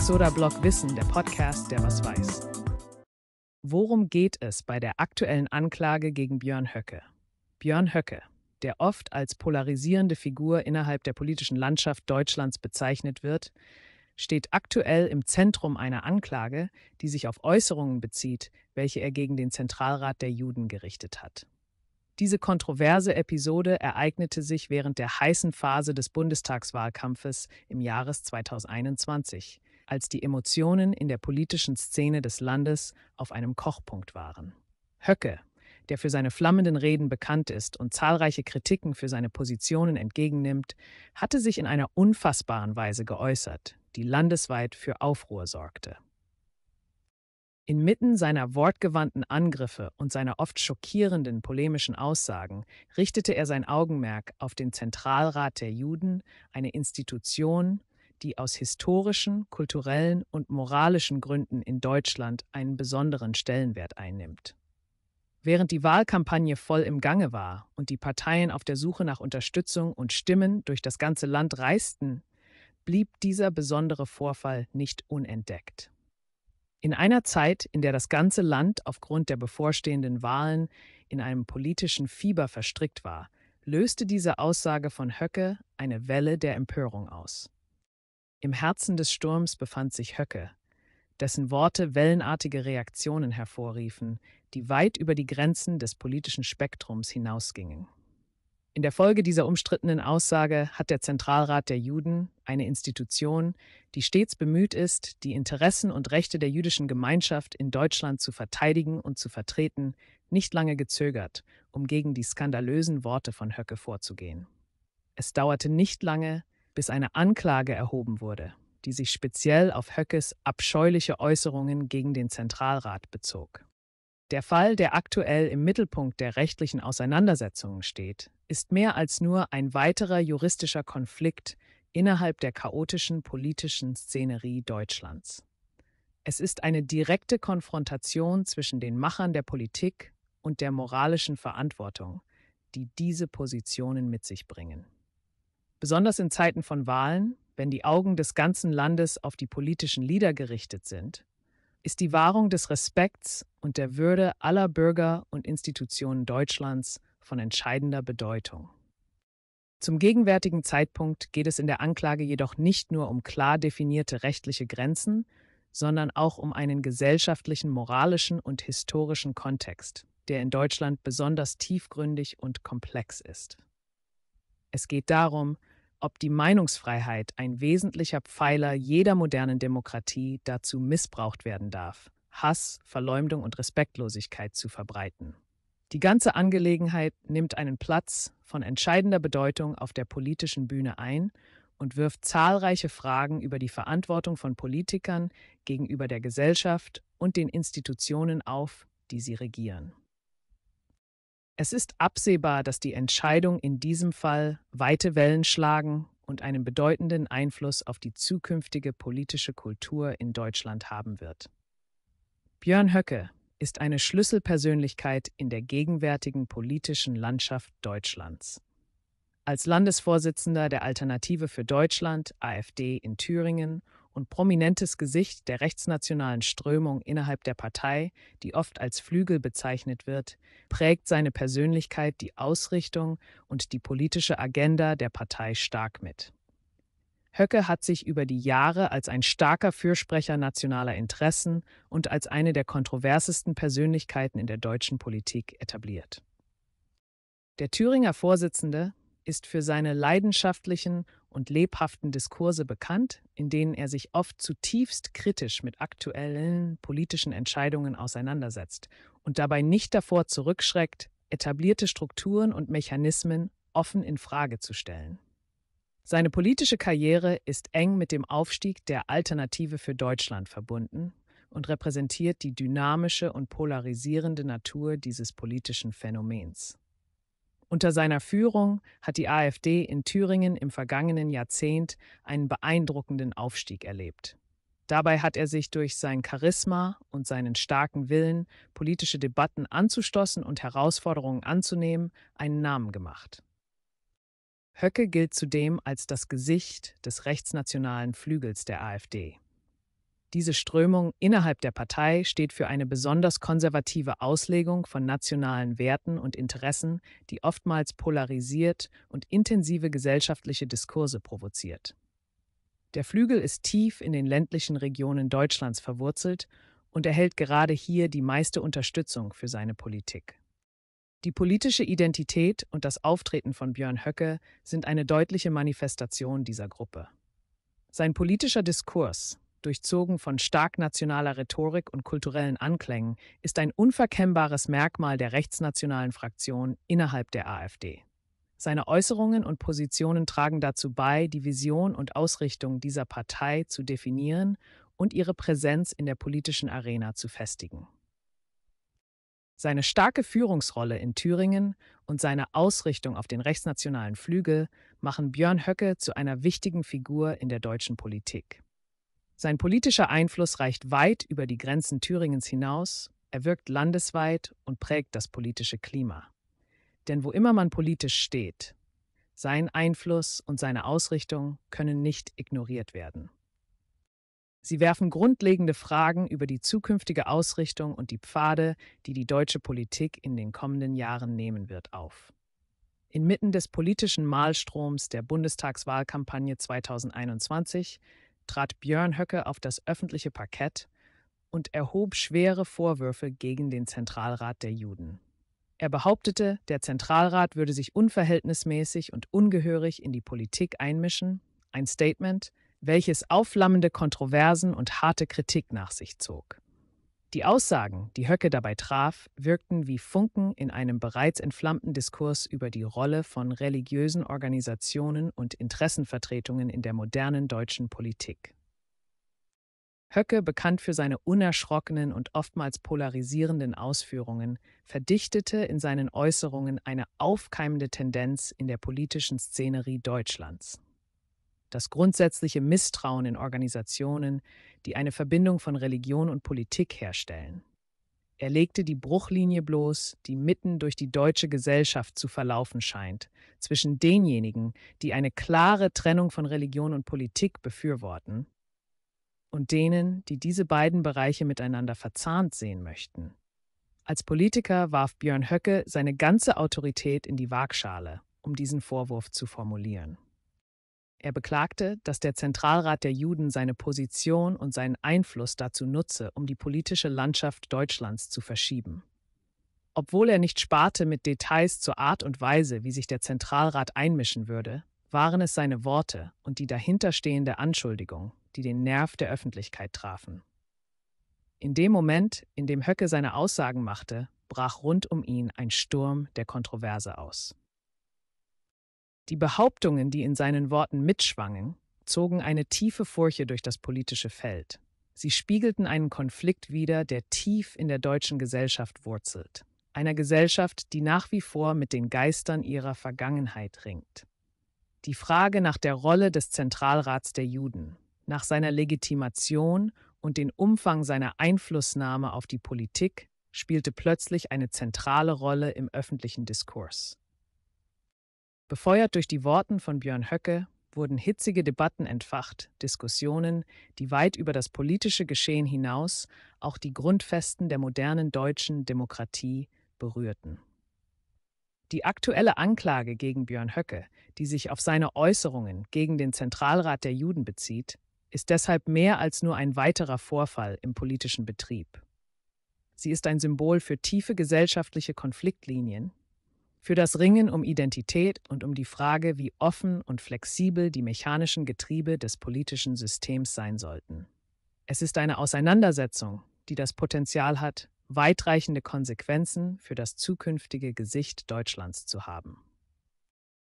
Soda blog Wissen, der Podcast, der was weiß. Worum geht es bei der aktuellen Anklage gegen Björn Höcke? Björn Höcke, der oft als polarisierende Figur innerhalb der politischen Landschaft Deutschlands bezeichnet wird, steht aktuell im Zentrum einer Anklage, die sich auf Äußerungen bezieht, welche er gegen den Zentralrat der Juden gerichtet hat. Diese kontroverse Episode ereignete sich während der heißen Phase des Bundestagswahlkampfes im Jahres 2021, als die Emotionen in der politischen Szene des Landes auf einem Kochpunkt waren. Höcke, der für seine flammenden Reden bekannt ist und zahlreiche Kritiken für seine Positionen entgegennimmt, hatte sich in einer unfassbaren Weise geäußert, die landesweit für Aufruhr sorgte. Inmitten seiner wortgewandten Angriffe und seiner oft schockierenden polemischen Aussagen richtete er sein Augenmerk auf den Zentralrat der Juden, eine Institution, die aus historischen, kulturellen und moralischen Gründen in Deutschland einen besonderen Stellenwert einnimmt. Während die Wahlkampagne voll im Gange war und die Parteien auf der Suche nach Unterstützung und Stimmen durch das ganze Land reisten, blieb dieser besondere Vorfall nicht unentdeckt. In einer Zeit, in der das ganze Land aufgrund der bevorstehenden Wahlen in einem politischen Fieber verstrickt war, löste diese Aussage von Höcke eine Welle der Empörung aus. Im Herzen des Sturms befand sich Höcke, dessen Worte wellenartige Reaktionen hervorriefen, die weit über die Grenzen des politischen Spektrums hinausgingen. In der Folge dieser umstrittenen Aussage hat der Zentralrat der Juden, eine Institution, die stets bemüht ist, die Interessen und Rechte der jüdischen Gemeinschaft in Deutschland zu verteidigen und zu vertreten, nicht lange gezögert, um gegen die skandalösen Worte von Höcke vorzugehen. Es dauerte nicht lange, bis eine Anklage erhoben wurde, die sich speziell auf Höckes abscheuliche Äußerungen gegen den Zentralrat bezog. Der Fall, der aktuell im Mittelpunkt der rechtlichen Auseinandersetzungen steht, ist mehr als nur ein weiterer juristischer Konflikt innerhalb der chaotischen politischen Szenerie Deutschlands. Es ist eine direkte Konfrontation zwischen den Machern der Politik und der moralischen Verantwortung, die diese Positionen mit sich bringen. Besonders in Zeiten von Wahlen, wenn die Augen des ganzen Landes auf die politischen Lieder gerichtet sind, ist die Wahrung des Respekts und der Würde aller Bürger und Institutionen Deutschlands von entscheidender Bedeutung. Zum gegenwärtigen Zeitpunkt geht es in der Anklage jedoch nicht nur um klar definierte rechtliche Grenzen, sondern auch um einen gesellschaftlichen, moralischen und historischen Kontext, der in Deutschland besonders tiefgründig und komplex ist. Es geht darum, ob die Meinungsfreiheit, ein wesentlicher Pfeiler jeder modernen Demokratie, dazu missbraucht werden darf, Hass, Verleumdung und Respektlosigkeit zu verbreiten. Die ganze Angelegenheit nimmt einen Platz von entscheidender Bedeutung auf der politischen Bühne ein und wirft zahlreiche Fragen über die Verantwortung von Politikern gegenüber der Gesellschaft und den Institutionen auf, die sie regieren. Es ist absehbar, dass die Entscheidung in diesem Fall weite Wellen schlagen und einen bedeutenden Einfluss auf die zukünftige politische Kultur in Deutschland haben wird. Björn Höcke ist eine Schlüsselpersönlichkeit in der gegenwärtigen politischen Landschaft Deutschlands. Als Landesvorsitzender der Alternative für Deutschland, AfD, in Thüringen und prominentes Gesicht der rechtsnationalen Strömung innerhalb der Partei, die oft als Flügel bezeichnet wird, prägt seine Persönlichkeit die Ausrichtung und die politische Agenda der Partei stark mit. Höcke hat sich über die Jahre als ein starker Fürsprecher nationaler Interessen und als eine der kontroversesten Persönlichkeiten in der deutschen Politik etabliert. Der Thüringer Vorsitzende ist für seine leidenschaftlichen und lebhaften Diskurse bekannt, in denen er sich oft zutiefst kritisch mit aktuellen politischen Entscheidungen auseinandersetzt und dabei nicht davor zurückschreckt, etablierte Strukturen und Mechanismen offen in Frage zu stellen. Seine politische Karriere ist eng mit dem Aufstieg der Alternative für Deutschland verbunden und repräsentiert die dynamische und polarisierende Natur dieses politischen Phänomens. Unter seiner Führung hat die AfD in Thüringen im vergangenen Jahrzehnt einen beeindruckenden Aufstieg erlebt. Dabei hat er sich durch sein Charisma und seinen starken Willen, politische Debatten anzustoßen und Herausforderungen anzunehmen, einen Namen gemacht. Höcke gilt zudem als das Gesicht des rechtsnationalen Flügels der AfD. Diese Strömung innerhalb der Partei steht für eine besonders konservative Auslegung von nationalen Werten und Interessen, die oftmals polarisiert und intensive gesellschaftliche Diskurse provoziert. Der Flügel ist tief in den ländlichen Regionen Deutschlands verwurzelt und erhält gerade hier die meiste Unterstützung für seine Politik. Die politische Identität und das Auftreten von Björn Höcke sind eine deutliche Manifestation dieser Gruppe. Sein politischer Diskurs, durchzogen von stark nationaler Rhetorik und kulturellen Anklängen, ist ein unverkennbares Merkmal der rechtsnationalen Fraktion innerhalb der AfD. Seine Äußerungen und Positionen tragen dazu bei, die Vision und Ausrichtung dieser Partei zu definieren und ihre Präsenz in der politischen Arena zu festigen. Seine starke Führungsrolle in Thüringen und seine Ausrichtung auf den rechtsnationalen Flügel machen Björn Höcke zu einer wichtigen Figur in der deutschen Politik. Sein politischer Einfluss reicht weit über die Grenzen Thüringens hinaus, er wirkt landesweit und prägt das politische Klima. Denn wo immer man politisch steht, sein Einfluss und seine Ausrichtung können nicht ignoriert werden. Sie werfen grundlegende Fragen über die zukünftige Ausrichtung und die Pfade, die die deutsche Politik in den kommenden Jahren nehmen wird, auf. Inmitten des politischen Mahlstroms der Bundestagswahlkampagne 2021 trat Björn Höcke auf das öffentliche Parkett und erhob schwere Vorwürfe gegen den Zentralrat der Juden. Er behauptete, der Zentralrat würde sich unverhältnismäßig und ungehörig in die Politik einmischen, ein Statement, welches aufflammende Kontroversen und harte Kritik nach sich zog. Die Aussagen, die Höcke dabei traf, wirkten wie Funken in einem bereits entflammten Diskurs über die Rolle von religiösen Organisationen und Interessenvertretungen in der modernen deutschen Politik. Höcke, bekannt für seine unerschrockenen und oftmals polarisierenden Ausführungen, verdichtete in seinen Äußerungen eine aufkeimende Tendenz in der politischen Szenerie Deutschlands. Das grundsätzliche Misstrauen in Organisationen, die eine Verbindung von Religion und Politik herstellen. Er legte die Bruchlinie bloß, die mitten durch die deutsche Gesellschaft zu verlaufen scheint, zwischen denjenigen, die eine klare Trennung von Religion und Politik befürworten, und denen, die diese beiden Bereiche miteinander verzahnt sehen möchten. Als Politiker warf Björn Höcke seine ganze Autorität in die Waagschale, um diesen Vorwurf zu formulieren. Er beklagte, dass der Zentralrat der Juden seine Position und seinen Einfluss dazu nutze, um die politische Landschaft Deutschlands zu verschieben. Obwohl er nicht sparte mit Details zur Art und Weise, wie sich der Zentralrat einmischen würde, waren es seine Worte und die dahinterstehende Anschuldigung, die den Nerv der Öffentlichkeit trafen. In dem Moment, in dem Höcke seine Aussagen machte, brach rund um ihn ein Sturm der Kontroverse aus. Die Behauptungen, die in seinen Worten mitschwangen, zogen eine tiefe Furche durch das politische Feld. Sie spiegelten einen Konflikt wider, der tief in der deutschen Gesellschaft wurzelt. Einer Gesellschaft, die nach wie vor mit den Geistern ihrer Vergangenheit ringt. Die Frage nach der Rolle des Zentralrats der Juden, nach seiner Legitimation und den Umfang seiner Einflussnahme auf die Politik spielte plötzlich eine zentrale Rolle im öffentlichen Diskurs. Befeuert durch die Worten von Björn Höcke wurden hitzige Debatten entfacht, Diskussionen, die weit über das politische Geschehen hinaus auch die Grundfesten der modernen deutschen Demokratie berührten. Die aktuelle Anklage gegen Björn Höcke, die sich auf seine Äußerungen gegen den Zentralrat der Juden bezieht, ist deshalb mehr als nur ein weiterer Vorfall im politischen Betrieb. Sie ist ein Symbol für tiefe gesellschaftliche Konfliktlinien, für das Ringen um Identität und um die Frage, wie offen und flexibel die mechanischen Getriebe des politischen Systems sein sollten. Es ist eine Auseinandersetzung, die das Potenzial hat, weitreichende Konsequenzen für das zukünftige Gesicht Deutschlands zu haben.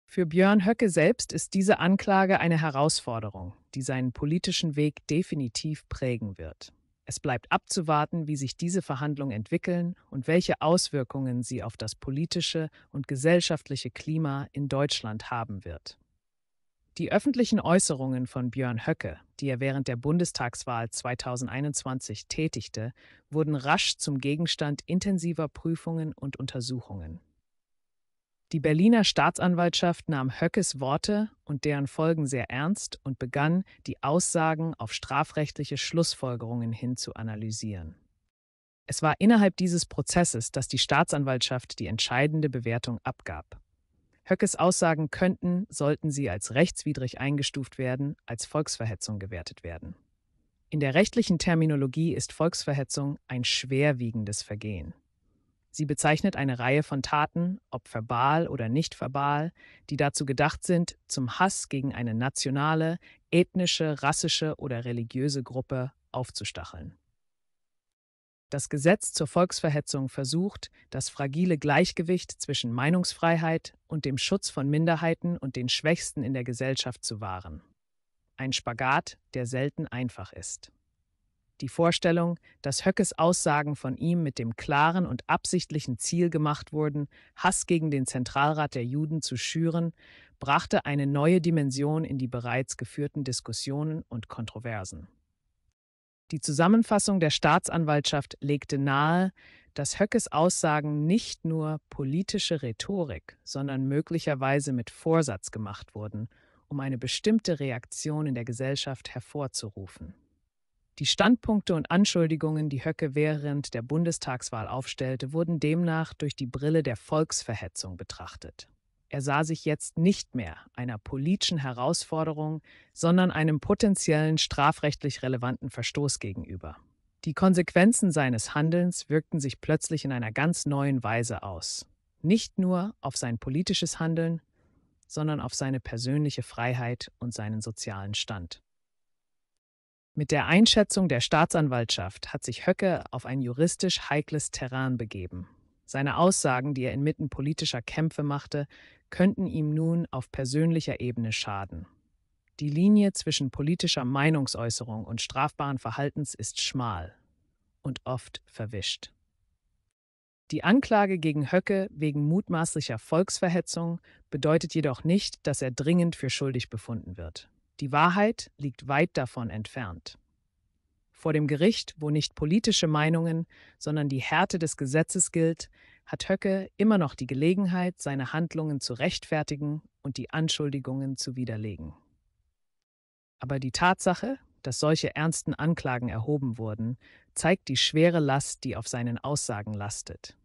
Für Björn Höcke selbst ist diese Anklage eine Herausforderung, die seinen politischen Weg definitiv prägen wird. Es bleibt abzuwarten, wie sich diese Verhandlungen entwickeln und welche Auswirkungen sie auf das politische und gesellschaftliche Klima in Deutschland haben wird. Die öffentlichen Äußerungen von Björn Höcke, die er während der Bundestagswahl 2021 tätigte, wurden rasch zum Gegenstand intensiver Prüfungen und Untersuchungen. Die Berliner Staatsanwaltschaft nahm Höckes Worte und deren Folgen sehr ernst und begann, die Aussagen auf strafrechtliche Schlussfolgerungen hin zu analysieren. Es war innerhalb dieses Prozesses, dass die Staatsanwaltschaft die entscheidende Bewertung abgab. Höckes Aussagen könnten, sollten sie als rechtswidrig eingestuft werden, als Volksverhetzung gewertet werden. In der rechtlichen Terminologie ist Volksverhetzung ein schwerwiegendes Vergehen. Sie bezeichnet eine Reihe von Taten, ob verbal oder nicht verbal, die dazu gedacht sind, zum Hass gegen eine nationale, ethnische, rassische oder religiöse Gruppe aufzustacheln. Das Gesetz zur Volksverhetzung versucht, das fragile Gleichgewicht zwischen Meinungsfreiheit und dem Schutz von Minderheiten und den Schwächsten in der Gesellschaft zu wahren. Ein Spagat, der selten einfach ist. Die Vorstellung, dass Höckes Aussagen von ihm mit dem klaren und absichtlichen Ziel gemacht wurden, Hass gegen den Zentralrat der Juden zu schüren, brachte eine neue Dimension in die bereits geführten Diskussionen und Kontroversen. Die Zusammenfassung der Staatsanwaltschaft legte nahe, dass Höckes Aussagen nicht nur politische Rhetorik, sondern möglicherweise mit Vorsatz gemacht wurden, um eine bestimmte Reaktion in der Gesellschaft hervorzurufen. Die Standpunkte und Anschuldigungen, die Höcke während der Bundestagswahl aufstellte, wurden demnach durch die Brille der Volksverhetzung betrachtet. Er sah sich jetzt nicht mehr einer politischen Herausforderung, sondern einem potenziellen strafrechtlich relevanten Verstoß gegenüber. Die Konsequenzen seines Handelns wirkten sich plötzlich in einer ganz neuen Weise aus. Nicht nur auf sein politisches Handeln, sondern auf seine persönliche Freiheit und seinen sozialen Stand. Mit der Einschätzung der Staatsanwaltschaft hat sich Höcke auf ein juristisch heikles Terrain begeben. Seine Aussagen, die er inmitten politischer Kämpfe machte, könnten ihm nun auf persönlicher Ebene schaden. Die Linie zwischen politischer Meinungsäußerung und strafbaren Verhaltens ist schmal und oft verwischt. Die Anklage gegen Höcke wegen mutmaßlicher Volksverhetzung bedeutet jedoch nicht, dass er dringend für schuldig befunden wird. Die Wahrheit liegt weit davon entfernt. Vor dem Gericht, wo nicht politische Meinungen, sondern die Härte des Gesetzes gilt, hat Höcke immer noch die Gelegenheit, seine Handlungen zu rechtfertigen und die Anschuldigungen zu widerlegen. Aber die Tatsache, dass solche ernsten Anklagen erhoben wurden, zeigt die schwere Last, die auf seinen Aussagen lastet.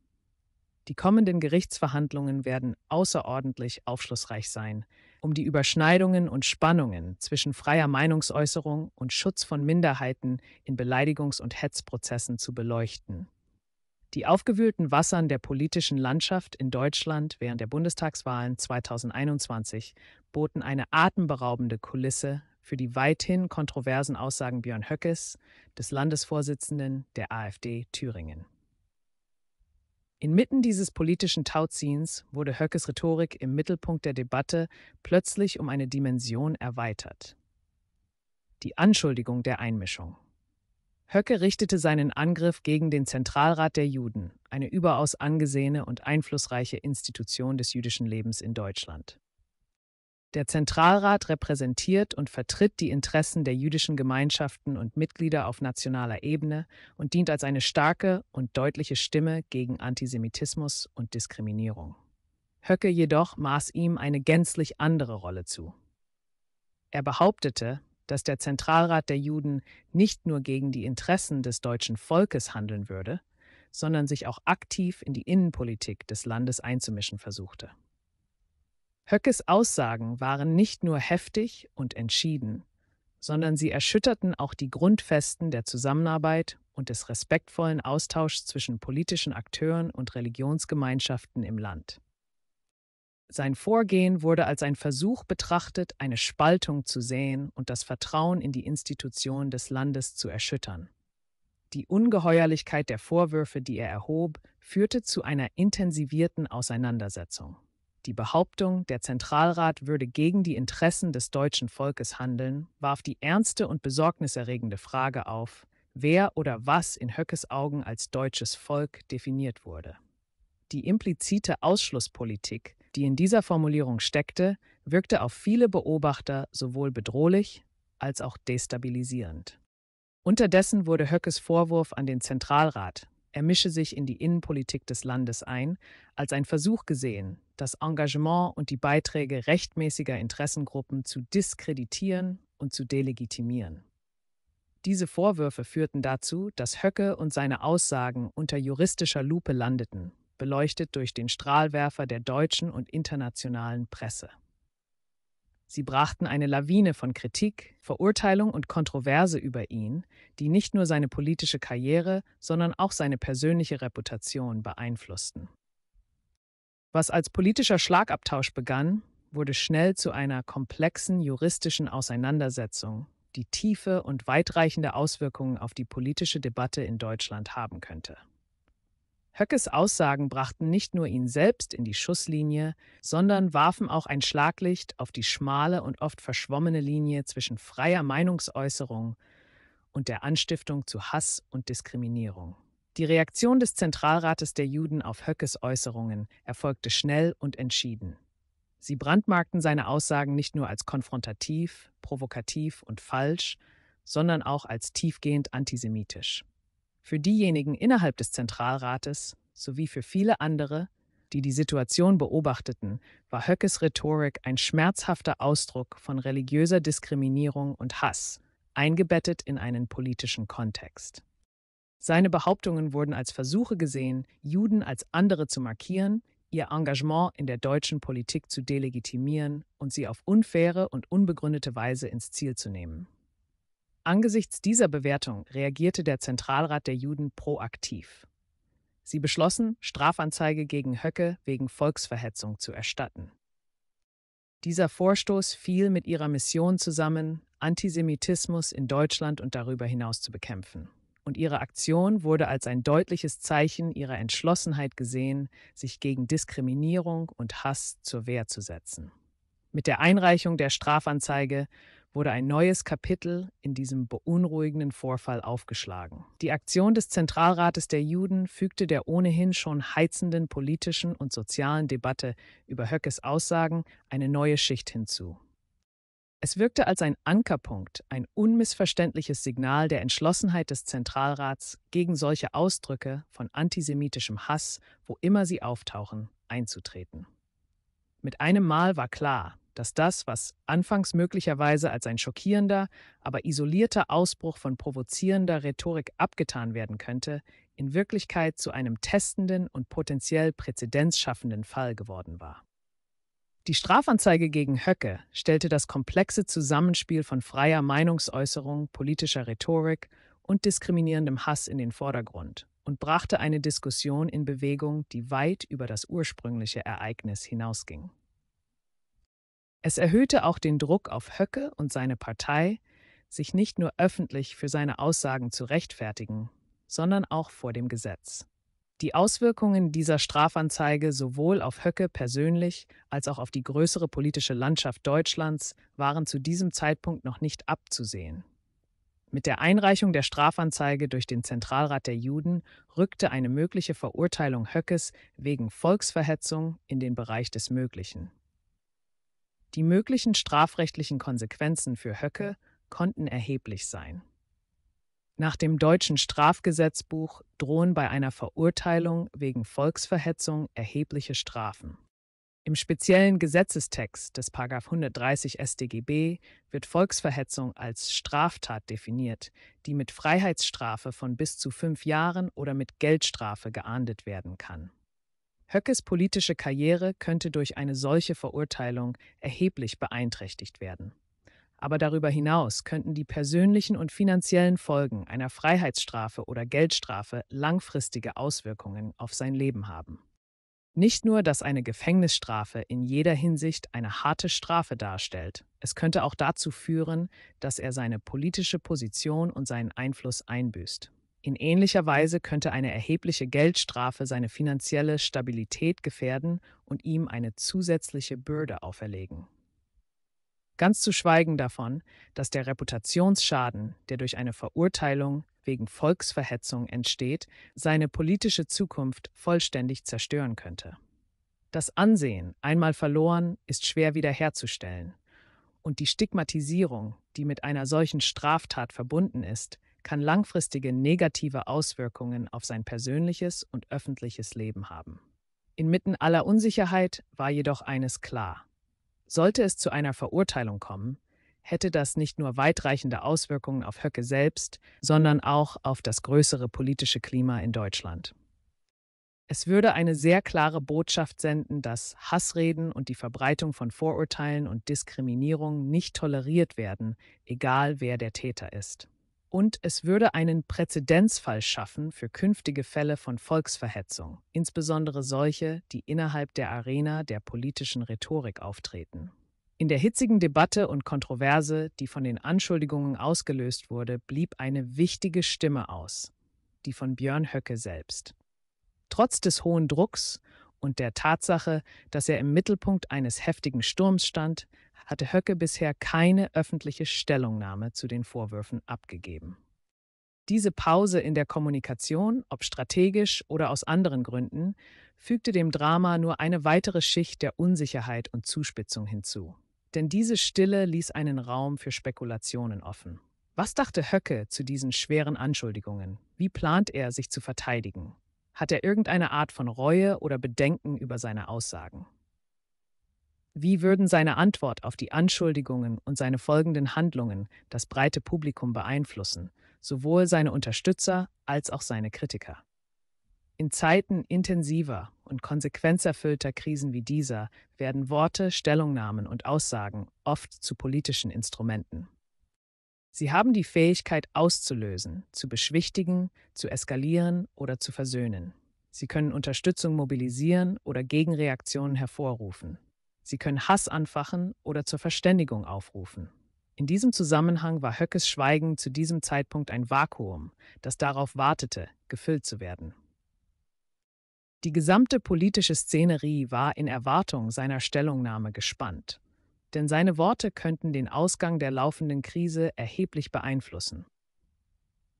Die kommenden Gerichtsverhandlungen werden außerordentlich aufschlussreich sein, um die Überschneidungen und Spannungen zwischen freier Meinungsäußerung und Schutz von Minderheiten in Beleidigungs- und Hetzprozessen zu beleuchten. Die aufgewühlten Wassern der politischen Landschaft in Deutschland während der Bundestagswahlen 2021 boten eine atemberaubende Kulisse für die weithin kontroversen Aussagen Björn Höckes, des Landesvorsitzenden der AfD Thüringen. Inmitten dieses politischen Tauziehens wurde Höckes Rhetorik im Mittelpunkt der Debatte plötzlich um eine Dimension erweitert. Die Anschuldigung der Einmischung. Höcke richtete seinen Angriff gegen den Zentralrat der Juden, eine überaus angesehene und einflussreiche Institution des jüdischen Lebens in Deutschland. Der Zentralrat repräsentiert und vertritt die Interessen der jüdischen Gemeinschaften und Mitglieder auf nationaler Ebene und dient als eine starke und deutliche Stimme gegen Antisemitismus und Diskriminierung. Höcke jedoch maß ihm eine gänzlich andere Rolle zu. Er behauptete, dass der Zentralrat der Juden nicht nur gegen die Interessen des deutschen Volkes handeln würde, sondern sich auch aktiv in die Innenpolitik des Landes einzumischen versuchte. Höckes Aussagen waren nicht nur heftig und entschieden, sondern sie erschütterten auch die Grundfesten der Zusammenarbeit und des respektvollen Austauschs zwischen politischen Akteuren und Religionsgemeinschaften im Land. Sein Vorgehen wurde als ein Versuch betrachtet, eine Spaltung zu säen und das Vertrauen in die Institutionen des Landes zu erschüttern. Die Ungeheuerlichkeit der Vorwürfe, die er erhob, führte zu einer intensivierten Auseinandersetzung. Die Behauptung, der Zentralrat würde gegen die Interessen des deutschen Volkes handeln, warf die ernste und besorgniserregende Frage auf, wer oder was in Höckes Augen als deutsches Volk definiert wurde. Die implizite Ausschlusspolitik, die in dieser Formulierung steckte, wirkte auf viele Beobachter sowohl bedrohlich als auch destabilisierend. Unterdessen wurde Höckes Vorwurf an den Zentralrat, er mische sich in die Innenpolitik des Landes ein, als ein Versuch gesehen, das Engagement und die Beiträge rechtmäßiger Interessengruppen zu diskreditieren und zu delegitimieren. Diese Vorwürfe führten dazu, dass Höcke und seine Aussagen unter juristischer Lupe landeten, beleuchtet durch den Strahlwerfer der deutschen und internationalen Presse. Sie brachten eine Lawine von Kritik, Verurteilung und Kontroverse über ihn, die nicht nur seine politische Karriere, sondern auch seine persönliche Reputation beeinflussten. Was als politischer Schlagabtausch begann, wurde schnell zu einer komplexen juristischen Auseinandersetzung, die tiefe und weitreichende Auswirkungen auf die politische Debatte in Deutschland haben könnte. Höckes Aussagen brachten nicht nur ihn selbst in die Schusslinie, sondern warfen auch ein Schlaglicht auf die schmale und oft verschwommene Linie zwischen freier Meinungsäußerung und der Anstiftung zu Hass und Diskriminierung. Die Reaktion des Zentralrates der Juden auf Höckes Äußerungen erfolgte schnell und entschieden. Sie brandmarkten seine Aussagen nicht nur als konfrontativ, provokativ und falsch, sondern auch als tiefgehend antisemitisch für diejenigen innerhalb des Zentralrates sowie für viele andere, die die Situation beobachteten, war Höckes Rhetorik ein schmerzhafter Ausdruck von religiöser Diskriminierung und Hass, eingebettet in einen politischen Kontext. Seine Behauptungen wurden als Versuche gesehen, Juden als andere zu markieren, ihr Engagement in der deutschen Politik zu delegitimieren und sie auf unfaire und unbegründete Weise ins Ziel zu nehmen. Angesichts dieser Bewertung reagierte der Zentralrat der Juden proaktiv. Sie beschlossen, Strafanzeige gegen Höcke wegen Volksverhetzung zu erstatten. Dieser Vorstoß fiel mit ihrer Mission zusammen, Antisemitismus in Deutschland und darüber hinaus zu bekämpfen. Und ihre Aktion wurde als ein deutliches Zeichen ihrer Entschlossenheit gesehen, sich gegen Diskriminierung und Hass zur Wehr zu setzen. Mit der Einreichung der Strafanzeige wurde ein neues Kapitel in diesem beunruhigenden Vorfall aufgeschlagen. Die Aktion des Zentralrates der Juden fügte der ohnehin schon heizenden politischen und sozialen Debatte über Höckes Aussagen eine neue Schicht hinzu. Es wirkte als ein Ankerpunkt, ein unmissverständliches Signal der Entschlossenheit des Zentralrats, gegen solche Ausdrücke von antisemitischem Hass, wo immer sie auftauchen, einzutreten. Mit einem Mal war klar, dass das, was anfangs möglicherweise als ein schockierender, aber isolierter Ausbruch von provozierender Rhetorik abgetan werden könnte, in Wirklichkeit zu einem testenden und potenziell präzedenzschaffenden Fall geworden war. Die Strafanzeige gegen Höcke stellte das komplexe Zusammenspiel von freier Meinungsäußerung, politischer Rhetorik und diskriminierendem Hass in den Vordergrund und brachte eine Diskussion in Bewegung, die weit über das ursprüngliche Ereignis hinausging. Es erhöhte auch den Druck auf Höcke und seine Partei, sich nicht nur öffentlich für seine Aussagen zu rechtfertigen, sondern auch vor dem Gesetz. Die Auswirkungen dieser Strafanzeige sowohl auf Höcke persönlich als auch auf die größere politische Landschaft Deutschlands waren zu diesem Zeitpunkt noch nicht abzusehen. Mit der Einreichung der Strafanzeige durch den Zentralrat der Juden rückte eine mögliche Verurteilung Höckes wegen Volksverhetzung in den Bereich des Möglichen. Die möglichen strafrechtlichen Konsequenzen für Höcke konnten erheblich sein. Nach dem deutschen Strafgesetzbuch drohen bei einer Verurteilung wegen Volksverhetzung erhebliche Strafen. Im speziellen Gesetzestext des 130 StGB wird Volksverhetzung als Straftat definiert, die mit Freiheitsstrafe von bis zu fünf Jahren oder mit Geldstrafe geahndet werden kann. Höckes politische Karriere könnte durch eine solche Verurteilung erheblich beeinträchtigt werden. Aber darüber hinaus könnten die persönlichen und finanziellen Folgen einer Freiheitsstrafe oder Geldstrafe langfristige Auswirkungen auf sein Leben haben. Nicht nur, dass eine Gefängnisstrafe in jeder Hinsicht eine harte Strafe darstellt, es könnte auch dazu führen, dass er seine politische Position und seinen Einfluss einbüßt. In ähnlicher Weise könnte eine erhebliche Geldstrafe seine finanzielle Stabilität gefährden und ihm eine zusätzliche Bürde auferlegen. Ganz zu schweigen davon, dass der Reputationsschaden, der durch eine Verurteilung wegen Volksverhetzung entsteht, seine politische Zukunft vollständig zerstören könnte. Das Ansehen, einmal verloren, ist schwer wiederherzustellen. Und die Stigmatisierung, die mit einer solchen Straftat verbunden ist, kann langfristige negative Auswirkungen auf sein persönliches und öffentliches Leben haben. Inmitten aller Unsicherheit war jedoch eines klar. Sollte es zu einer Verurteilung kommen, hätte das nicht nur weitreichende Auswirkungen auf Höcke selbst, sondern auch auf das größere politische Klima in Deutschland. Es würde eine sehr klare Botschaft senden, dass Hassreden und die Verbreitung von Vorurteilen und Diskriminierung nicht toleriert werden, egal wer der Täter ist und es würde einen Präzedenzfall schaffen für künftige Fälle von Volksverhetzung, insbesondere solche, die innerhalb der Arena der politischen Rhetorik auftreten. In der hitzigen Debatte und Kontroverse, die von den Anschuldigungen ausgelöst wurde, blieb eine wichtige Stimme aus, die von Björn Höcke selbst. Trotz des hohen Drucks und der Tatsache, dass er im Mittelpunkt eines heftigen Sturms stand, hatte Höcke bisher keine öffentliche Stellungnahme zu den Vorwürfen abgegeben. Diese Pause in der Kommunikation, ob strategisch oder aus anderen Gründen, fügte dem Drama nur eine weitere Schicht der Unsicherheit und Zuspitzung hinzu. Denn diese Stille ließ einen Raum für Spekulationen offen. Was dachte Höcke zu diesen schweren Anschuldigungen? Wie plant er, sich zu verteidigen? Hat er irgendeine Art von Reue oder Bedenken über seine Aussagen? Wie würden seine Antwort auf die Anschuldigungen und seine folgenden Handlungen das breite Publikum beeinflussen, sowohl seine Unterstützer als auch seine Kritiker? In Zeiten intensiver und konsequenzerfüllter Krisen wie dieser werden Worte, Stellungnahmen und Aussagen oft zu politischen Instrumenten. Sie haben die Fähigkeit auszulösen, zu beschwichtigen, zu eskalieren oder zu versöhnen. Sie können Unterstützung mobilisieren oder Gegenreaktionen hervorrufen. Sie können Hass anfachen oder zur Verständigung aufrufen. In diesem Zusammenhang war Höckes Schweigen zu diesem Zeitpunkt ein Vakuum, das darauf wartete, gefüllt zu werden. Die gesamte politische Szenerie war in Erwartung seiner Stellungnahme gespannt, denn seine Worte könnten den Ausgang der laufenden Krise erheblich beeinflussen.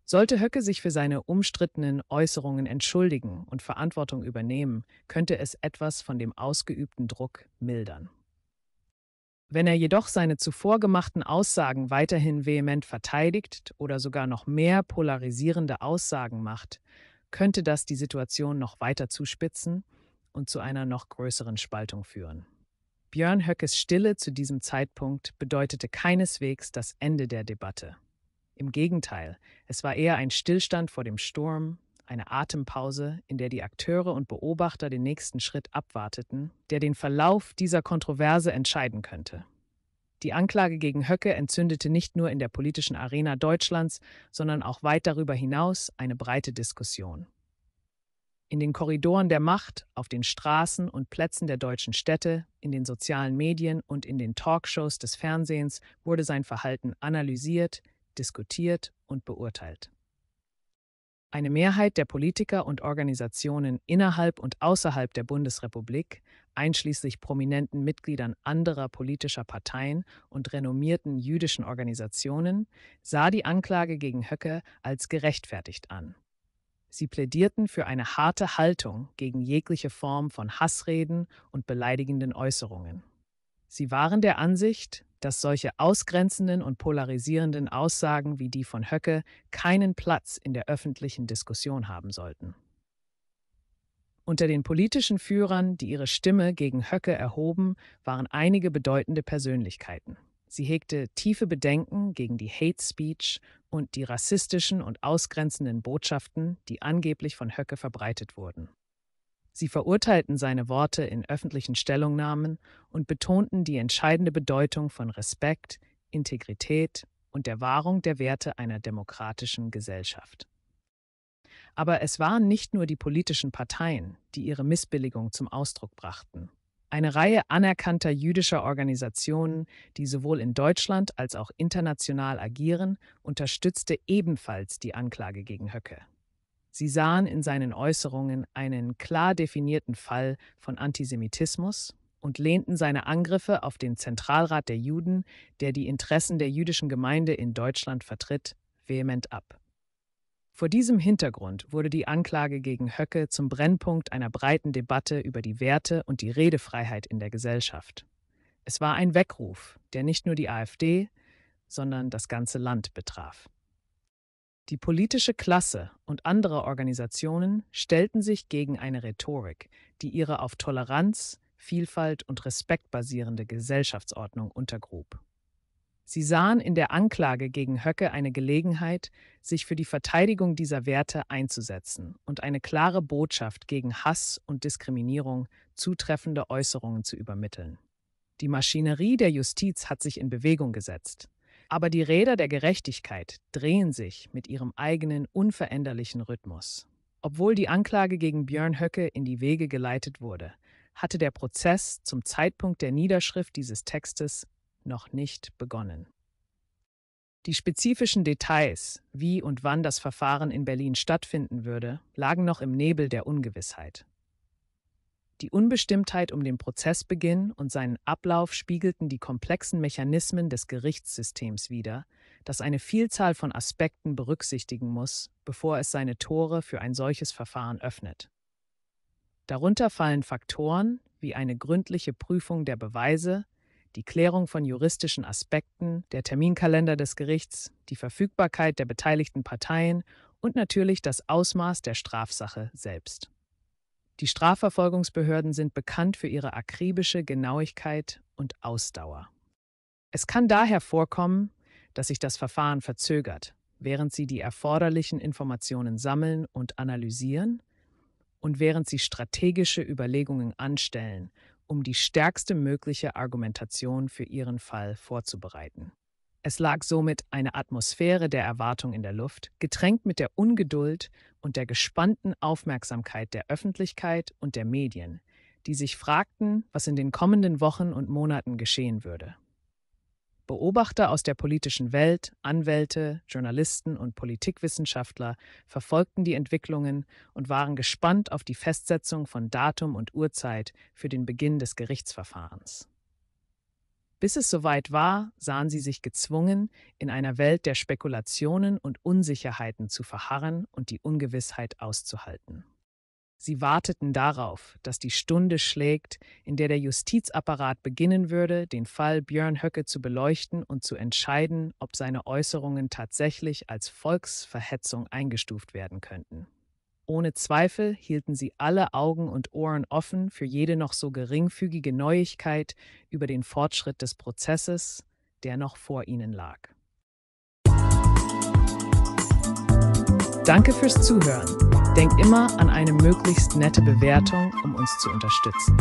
Sollte Höcke sich für seine umstrittenen Äußerungen entschuldigen und Verantwortung übernehmen, könnte es etwas von dem ausgeübten Druck mildern. Wenn er jedoch seine zuvor gemachten Aussagen weiterhin vehement verteidigt oder sogar noch mehr polarisierende Aussagen macht, könnte das die Situation noch weiter zuspitzen und zu einer noch größeren Spaltung führen. Björn Höckes Stille zu diesem Zeitpunkt bedeutete keineswegs das Ende der Debatte. Im Gegenteil, es war eher ein Stillstand vor dem Sturm, eine Atempause, in der die Akteure und Beobachter den nächsten Schritt abwarteten, der den Verlauf dieser Kontroverse entscheiden könnte. Die Anklage gegen Höcke entzündete nicht nur in der politischen Arena Deutschlands, sondern auch weit darüber hinaus eine breite Diskussion. In den Korridoren der Macht, auf den Straßen und Plätzen der deutschen Städte, in den sozialen Medien und in den Talkshows des Fernsehens wurde sein Verhalten analysiert, diskutiert und beurteilt. Eine Mehrheit der Politiker und Organisationen innerhalb und außerhalb der Bundesrepublik, einschließlich prominenten Mitgliedern anderer politischer Parteien und renommierten jüdischen Organisationen, sah die Anklage gegen Höcke als gerechtfertigt an. Sie plädierten für eine harte Haltung gegen jegliche Form von Hassreden und beleidigenden Äußerungen. Sie waren der Ansicht, dass solche ausgrenzenden und polarisierenden Aussagen wie die von Höcke keinen Platz in der öffentlichen Diskussion haben sollten. Unter den politischen Führern, die ihre Stimme gegen Höcke erhoben, waren einige bedeutende Persönlichkeiten. Sie hegte tiefe Bedenken gegen die Hate Speech und die rassistischen und ausgrenzenden Botschaften, die angeblich von Höcke verbreitet wurden. Sie verurteilten seine Worte in öffentlichen Stellungnahmen und betonten die entscheidende Bedeutung von Respekt, Integrität und der Wahrung der Werte einer demokratischen Gesellschaft. Aber es waren nicht nur die politischen Parteien, die ihre Missbilligung zum Ausdruck brachten. Eine Reihe anerkannter jüdischer Organisationen, die sowohl in Deutschland als auch international agieren, unterstützte ebenfalls die Anklage gegen Höcke. Sie sahen in seinen Äußerungen einen klar definierten Fall von Antisemitismus und lehnten seine Angriffe auf den Zentralrat der Juden, der die Interessen der jüdischen Gemeinde in Deutschland vertritt, vehement ab. Vor diesem Hintergrund wurde die Anklage gegen Höcke zum Brennpunkt einer breiten Debatte über die Werte und die Redefreiheit in der Gesellschaft. Es war ein Weckruf, der nicht nur die AfD, sondern das ganze Land betraf. Die politische Klasse und andere Organisationen stellten sich gegen eine Rhetorik, die ihre auf Toleranz, Vielfalt und Respekt basierende Gesellschaftsordnung untergrub. Sie sahen in der Anklage gegen Höcke eine Gelegenheit, sich für die Verteidigung dieser Werte einzusetzen und eine klare Botschaft gegen Hass und Diskriminierung zutreffende Äußerungen zu übermitteln. Die Maschinerie der Justiz hat sich in Bewegung gesetzt. Aber die Räder der Gerechtigkeit drehen sich mit ihrem eigenen unveränderlichen Rhythmus. Obwohl die Anklage gegen Björn Höcke in die Wege geleitet wurde, hatte der Prozess zum Zeitpunkt der Niederschrift dieses Textes noch nicht begonnen. Die spezifischen Details, wie und wann das Verfahren in Berlin stattfinden würde, lagen noch im Nebel der Ungewissheit. Die Unbestimmtheit um den Prozessbeginn und seinen Ablauf spiegelten die komplexen Mechanismen des Gerichtssystems wider, das eine Vielzahl von Aspekten berücksichtigen muss, bevor es seine Tore für ein solches Verfahren öffnet. Darunter fallen Faktoren wie eine gründliche Prüfung der Beweise, die Klärung von juristischen Aspekten, der Terminkalender des Gerichts, die Verfügbarkeit der beteiligten Parteien und natürlich das Ausmaß der Strafsache selbst. Die Strafverfolgungsbehörden sind bekannt für ihre akribische Genauigkeit und Ausdauer. Es kann daher vorkommen, dass sich das Verfahren verzögert, während sie die erforderlichen Informationen sammeln und analysieren und während sie strategische Überlegungen anstellen, um die stärkste mögliche Argumentation für ihren Fall vorzubereiten. Es lag somit eine Atmosphäre der Erwartung in der Luft, getränkt mit der Ungeduld und der gespannten Aufmerksamkeit der Öffentlichkeit und der Medien, die sich fragten, was in den kommenden Wochen und Monaten geschehen würde. Beobachter aus der politischen Welt, Anwälte, Journalisten und Politikwissenschaftler verfolgten die Entwicklungen und waren gespannt auf die Festsetzung von Datum und Uhrzeit für den Beginn des Gerichtsverfahrens. Bis es soweit war, sahen sie sich gezwungen, in einer Welt der Spekulationen und Unsicherheiten zu verharren und die Ungewissheit auszuhalten. Sie warteten darauf, dass die Stunde schlägt, in der der Justizapparat beginnen würde, den Fall Björn Höcke zu beleuchten und zu entscheiden, ob seine Äußerungen tatsächlich als Volksverhetzung eingestuft werden könnten. Ohne Zweifel hielten sie alle Augen und Ohren offen für jede noch so geringfügige Neuigkeit über den Fortschritt des Prozesses, der noch vor ihnen lag. Danke fürs Zuhören. Denk immer an eine möglichst nette Bewertung, um uns zu unterstützen.